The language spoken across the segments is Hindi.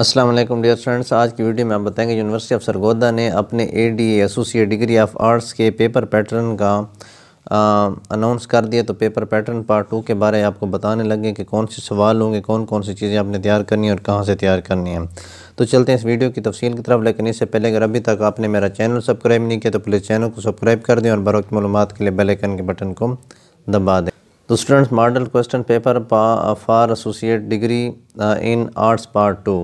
असलम डियर फ्रेंड्स आज की वीडियो में आप बताएंगे यूनिवर्सिटी ऑफ सरगोदा ने अपने A D associate degree of arts के पेपर पैटर्न का अनाउंस कर दिया तो पेपर पैटर्न पार्ट टू के बारे में आपको बताने लगे कि कौन से सवाल होंगे कौन कौन सी चीज़ें आपने तैयार करनी है और कहाँ से तैयार करनी है तो चलते हैं इस वीडियो की तफसील की तरफ लेकिन इससे पहले अगर अभी तक आपने मेरा चैनल सब्सक्राइब नहीं किया तो प्लीज़ चैनल को सब्सक्राइब कर दें और बरक मालूम के लिए बेलैकन के बटन को दबा दें तो students model question paper for associate degree in arts part two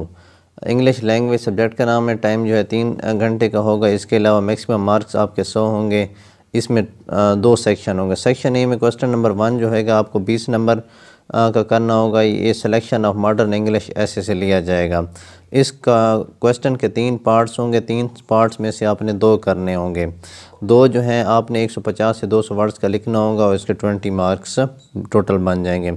English language subject का नाम है टाइम जो है तीन घंटे का होगा इसके अलावा मैक्सिमम मार्क्स आपके सौ होंगे इसमें दो सेक्शन होंगे सेक्शन ए में क्वेश्चन नंबर वन जो है आपको बीस नंबर का करना होगा ये सिलेक्शन ऑफ मॉडर्न इंग्लिश ऐसे से लिया जाएगा इसका क्वेश्चन के तीन पार्ट्स होंगे तीन पार्ट्स में से आपने दो करने होंगे दो जो हैं आपने 150 से 200 वर्ड्स का लिखना होगा और इसके 20 मार्क्स टोटल बन जाएंगे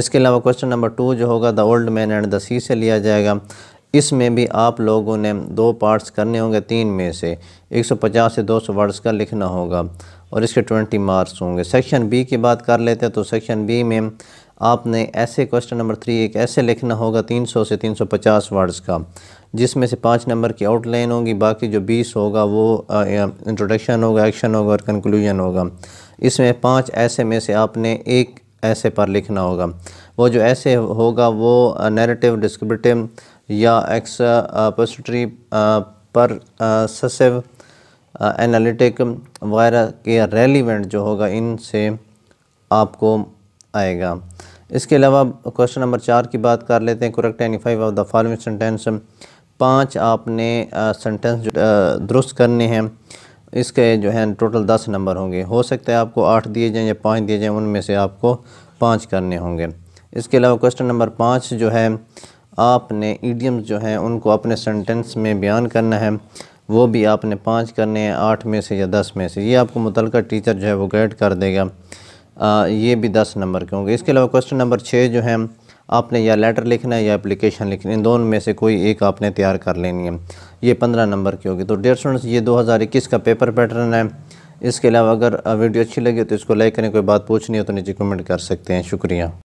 इसके अलावा क्वेश्चन नंबर टू जो होगा the old man and the sea से लिया जाएगा इसमें भी आप लोगों ने दो पार्ट्स करने होंगे तीन में से 150 से 200 वर्ड्स का लिखना होगा और इसके 20 मार्क्स होंगे सेक्शन बी की बात कर लेते हैं तो सेक्शन बी में आपने ऐसे क्वेश्चन नंबर थ्री एक ऐसे लिखना होगा 300 से 350 वर्ड्स का जिसमें से पाँच नंबर की आउटलाइन होगी बाकी जो बीस होगा वो इंट्रोडक्शन होगा एक्शन होगा और कंक्लूजन होगा इसमें पाँच ऐसे में से आपने एक ऐसे पर लिखना होगा वो जो ऐसे होगा वो नैरेटिव डिस्क्रिप्टिव या एक्स पोस्टरी uh, uh, पर ससेव एनालिटिक वगैरह के रेलिवेंट जो होगा इनसे आपको आएगा इसके अलावा क्वेश्चन नंबर चार की बात कर लेते हैं correct any five of the following sentence पांच आपने सेंटेंस uh, दुरुस्त करने हैं इसके जो है टोटल दस नंबर होंगे हो सकता है आपको आठ दिए जाएँ या पाँच दिए जाएँ उनमें से आपको पाँच करने होंगे इसके अलावा क्वेश्चन नंबर पाँच जो है आपने ईडियम्स जो हैं उनको अपने सेंटेंस में बयान करना है वो भी आपने पाँच करने हैं आठ में से या दस में से ये आपको मुतल टीचर जो है वो गाइड कर देगा आ, ये भी दस नंबर के होंगे इसके अलावा क्वेश्चन नंबर छः जो है आपने या लेटर लिखना है या एप्लीकेशन लिखनी इन दोनों में से कोई एक आपने तैयार कर लेनी है ये पंद्रह नंबर की होगी तो डेयर स्टूडेंट्स ये दो हज़ार इक्कीस का पेपर पैटर्न है इसके अलावा अगर वीडियो अच्छी लगी तो इसको लाइक करें कोई बात पूछनी हो तो नीचे कमेंट कर सकते हैं शुक्रिया